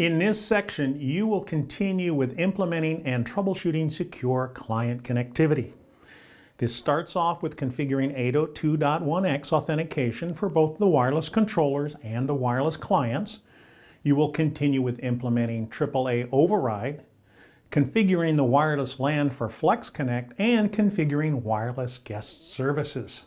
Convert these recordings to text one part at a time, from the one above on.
In this section, you will continue with implementing and troubleshooting secure client connectivity. This starts off with configuring 802.1x authentication for both the wireless controllers and the wireless clients. You will continue with implementing AAA override, configuring the wireless LAN for FlexConnect, and configuring wireless guest services.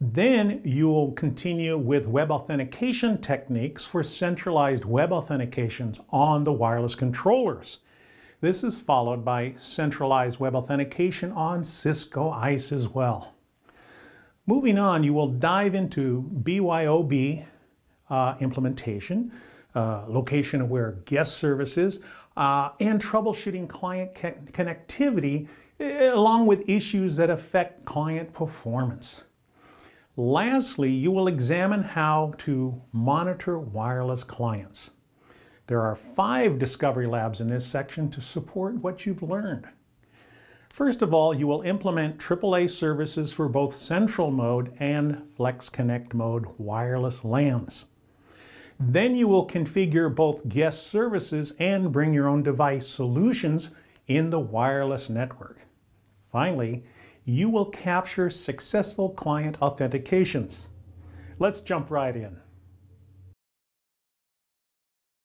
Then you'll continue with web authentication techniques for centralized web authentications on the wireless controllers. This is followed by centralized web authentication on Cisco ICE as well. Moving on, you will dive into BYOB uh, implementation, uh, location aware guest services, uh, and troubleshooting client connectivity eh, along with issues that affect client performance. Lastly, you will examine how to monitor wireless clients. There are five Discovery Labs in this section to support what you've learned. First of all, you will implement AAA services for both Central Mode and Flex Connect Mode wireless LANs. Then you will configure both guest services and bring your own device solutions in the wireless network. Finally, you will capture successful client authentications. Let's jump right in.